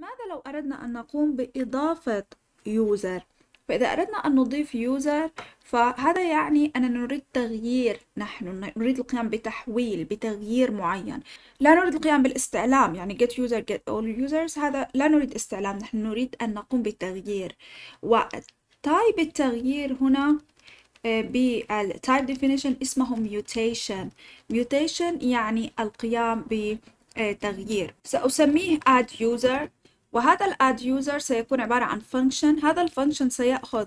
ماذا لو أردنا أن نقوم بإضافة يوزر فإذا أردنا أن نضيف يوزر فهذا يعني أننا نريد تغيير نحن نريد القيام بتحويل بتغيير معين لا نريد القيام بالاستعلام يعني get user get all users هذا لا نريد استعلام نحن نريد أن نقوم بتغيير type التغيير هنا آه، type definition اسمه mutation mutation يعني القيام ب تغيير سأسميه add user وهذا الـ add user سيكون عبارة عن function هذا الـ function سيأخذ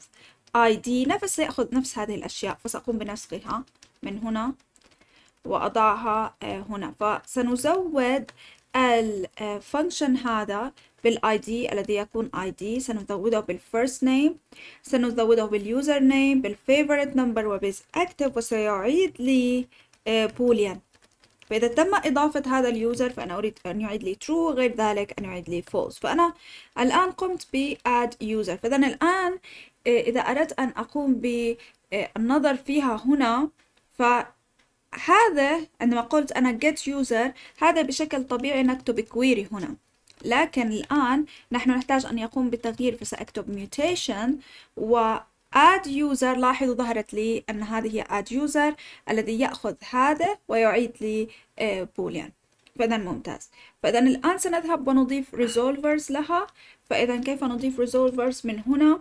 id نفس سيأخذ نفس هذه الأشياء فسأقوم بنسخها من هنا وأضعها آه، هنا فسنزود الـ آه، function هذا بالـ id الذي يكون first name سنزوده بالـ user سنزوده بالـ favorite number وبالـ active وسيعيد لي بوليان آه، فإذا تم إضافة هذا اليوزر فأنا أريد أن يعيد لي true غير ذلك أن يعيد لي false فأنا الآن قمت ب add user فإذا الآن إيه، إذا أردت أن أقوم بالنظر إيه، فيها هنا ف هذا عندما قلت أنا get user هذا بشكل طبيعي نكتب query هنا لكن الآن نحن نحتاج أن يقوم بتغيير فسأكتب mutation و add user لاحظوا ظهرت لي أن هذه هي add user الذي يأخذ هذا ويعيد لي بوليان آه، فإذا ممتاز فإذا الآن سنذهب ونضيف resolvers لها فإذا كيف نضيف resolvers من هنا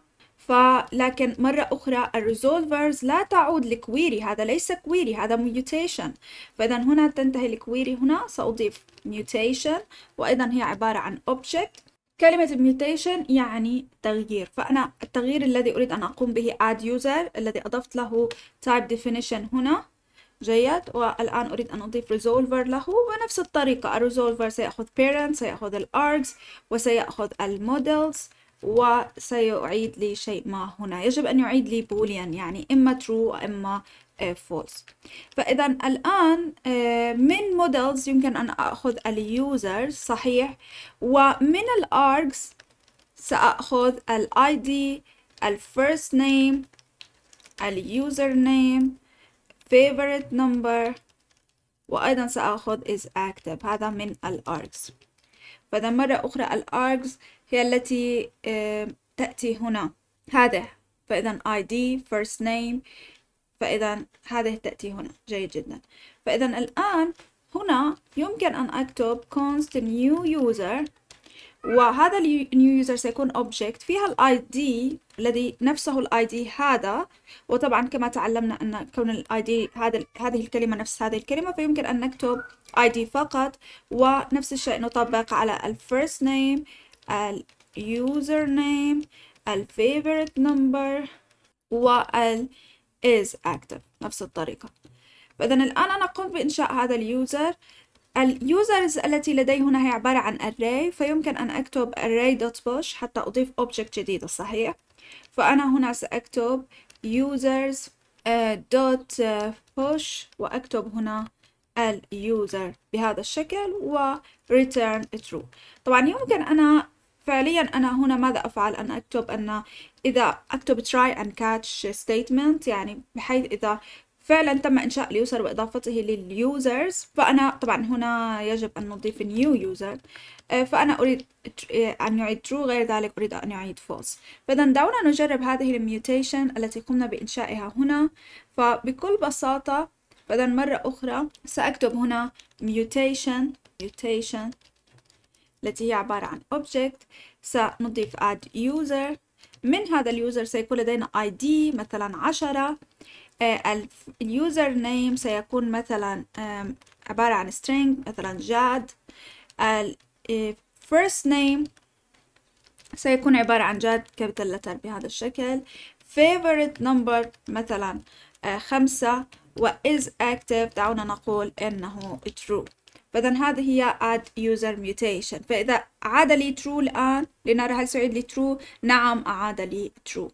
فلكن مرة أخرى الريزولفرز لا تعود لكويري هذا ليس كويري هذا ميوتيشن فإذا هنا تنتهي الكويري هنا سأضيف ميوتيشن وأيضا هي عبارة عن object كلمة mutation يعني تغيير فأنا التغيير الذي أريد أن أقوم به add user الذي أضفت له type definition هنا جيد والآن أريد أن أضيف resolver له بنفس الطريقة الريزولفر سيأخذ parent سيأخذ الارجز وسيأخذ المودلز وسيعيد لي شيء ما هنا يجب أن يعيد لي بوليان يعني إما true وإما فولس آه، فإذا الآن آه، من models يمكن أن أخذ اليوزر صحيح ومن الارجز سأخذ الاي دي الفيرست نيم اليوزر نيم favorite number وأيضا سأخذ از اكتف هذا من الارجز فإذا مرة أخرى الارجز هي التي آه، تأتي هنا هذا فإذا ID first name فإذا هذه تأتي هنا جيد جدا فإذا الآن هنا يمكن أن أكتب const new user وهذا new user سيكون object فيها الـ id الذي نفسه الـ id هذا وطبعا كما تعلمنا أن كون الـ id هذا هذه الكلمة نفس هذه الكلمة فيمكن أن نكتب id فقط ونفس الشيء نطبق على first الـ user name الـ favorite number وال is active نفس الطريقة فإذا الآن أنا قمت بإنشاء هذا اليوزر اليوزرز التي لدي هنا هي عبارة عن array فيمكن أن أكتب array.push حتى أضيف object جديدة صحيح فأنا هنا سأكتب users آه، آه، push وأكتب هنا اليوزر بهذا الشكل و return true طبعا يمكن أنا فعليا أنا هنا ماذا أفعل أن أكتب أن إذا أكتب try and catch statement يعني بحيث إذا فعلا تم إنشاء اليوزر وإضافته لليوزرز فأنا طبعا هنا يجب أن نضيف new user آه، فأنا أريد أن يعيد true غير ذلك أريد أن يعيد false فإذا دعونا نجرب هذه الميوتيشن التي قمنا بإنشائها هنا فبكل بساطة فإذا مرة أخرى سأكتب هنا mutation mutation التي هي عبارة عن object سنضيف add user من هذا اليوزر سيكون لدينا ID مثلا عشرة آه، اليوزر نيم سيكون مثلا عبارة عن string مثلا جاد آه، first name سيكون عبارة عن جاد كابيتال letter بهذا الشكل favorite number مثلا آه، خمسة و is active دعونا نقول إنه true فإذا هذه هي add user mutation فإذا عاد لي true الآن لنرى هل سعيد لي true نعم عاد لي true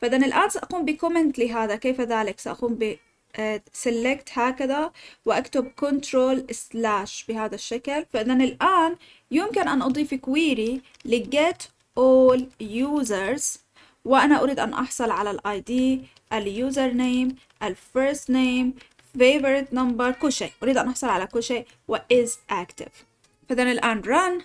فإذا الآن سأقوم بكومنت لهذا كيف ذلك سأقوم ب آه، select هكذا وأكتب control slash بهذا الشكل فإذا الآن يمكن أن أضيف query ل get all users وأنا أريد أن أحصل على ال ID اليوزر نيم الفيرست first name favorite number كوشي أريد أن أحصل على كوشي و is active فإذا الآن run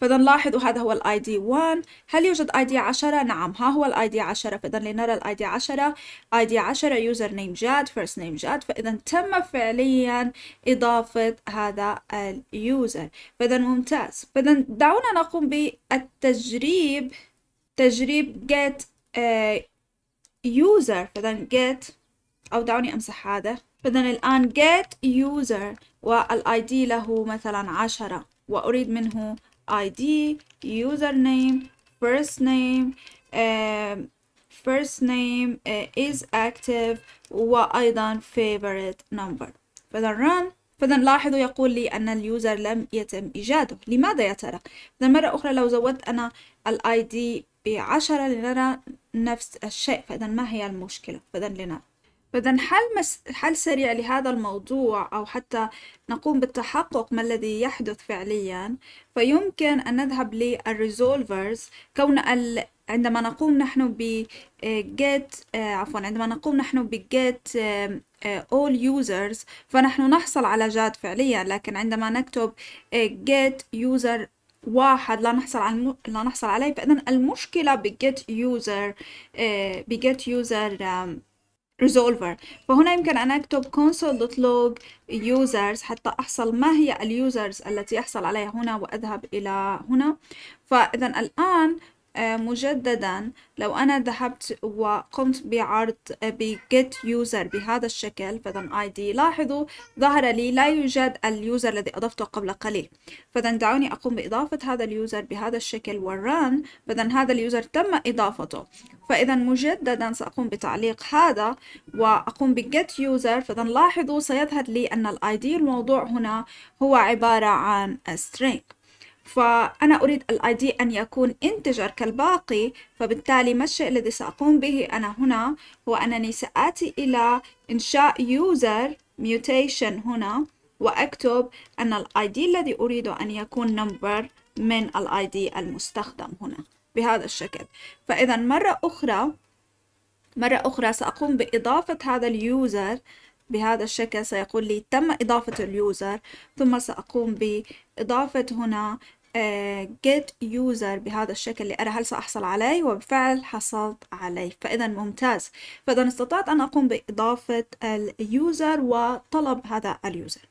فإذا لاحظوا هذا هو الاي دي 1 هل يوجد اي دي 10 نعم ها هو الاي دي 10 فإذا لنرى الاي دي 10 اي دي 10 يوزر نيم جاد فيرست نيم جاد فإذا تم فعليا إضافة هذا اليوزر فإذا ممتاز فإذا دعونا نقوم بالتجريب تجريب get user فإذا get أو دعوني أمسح هذا إذا الآن get user id له مثلا عشرة وأريد منه ID user name first name uh, first name uh, is active وأيضا favorite number فإذا run فإذا لاحظوا يقول لي أن اليوزر لم يتم إيجاده لماذا يا ترى؟ إذا مرة أخرى لو زودت أنا الآي دي بعشرة لنرى نفس الشيء فإذا ما هي المشكلة؟ فإذا لنرى فإذا حل, مس... حل سريع لهذا الموضوع أو حتى نقوم بالتحقق ما الذي يحدث فعليا فيمكن أن نذهب للريزولفرز كون ال... عندما نقوم نحن ب آه، get آه، عفوا عندما نقوم نحن ب get آه، all users فنحن نحصل على جاد فعليا لكن عندما نكتب get user واحد لا نحصل على لا نحصل عليه فإذا المشكلة ب get user ب get user ريزولفر فهنا يمكن أن أكتب console.log users حتى أحصل ما هي اليوزرز التي يحصل عليها هنا وأذهب إلى هنا فإذا الآن آه، مجددا لو أنا ذهبت وقمت بعرض آه، ب get user بهذا الشكل فإذا دي لاحظوا ظهر لي لا يوجد اليوزر الذي أضفته قبل قليل فإذا دعوني أقوم بإضافة هذا اليوزر بهذا الشكل والران فإذا هذا اليوزر تم إضافته فإذا مجددا سأقوم بتعليق هذا وأقوم ب get user فإذا لاحظوا سيظهر لي أن الاي دي الموضوع هنا هو عبارة عن string فأنا أريد الـ ID أن يكون انتجر كالباقي فبالتالي ما الشيء الذي سأقوم به أنا هنا هو أنني سآتي إلى إنشاء user mutation هنا وأكتب أن الـ ID الذي أريد أن يكون number من الـ ID المستخدم هنا بهذا الشكل فإذا مرة أخرى مرة أخرى سأقوم بإضافة هذا اليوزر بهذا الشكل سيقول لي تم إضافة اليوزر ثم سأقوم بإضافة هنا آه، get user بهذا الشكل اللي هل سأحصل عليه وبالفعل حصلت عليه فإذا ممتاز فإذا استطعت أن أقوم بإضافة اليوزر وطلب هذا اليوزر